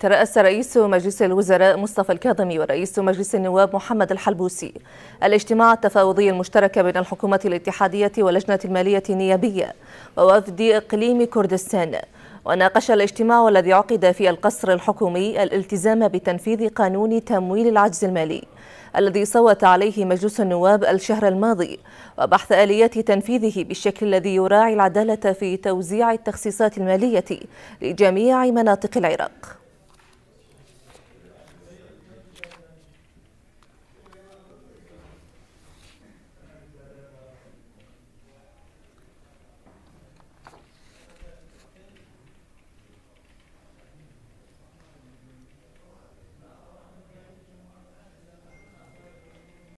ترأس رئيس مجلس الوزراء مصطفى الكاظمي ورئيس مجلس النواب محمد الحلبوسي الاجتماع التفاوضي المشترك بين الحكومة الاتحادية ولجنة المالية النيابية ووفد إقليم كردستان وناقش الاجتماع الذي عقد في القصر الحكومي الالتزام بتنفيذ قانون تمويل العجز المالي الذي صوت عليه مجلس النواب الشهر الماضي وبحث آليات تنفيذه بالشكل الذي يراعي العدالة في توزيع التخصيصات المالية لجميع مناطق العراق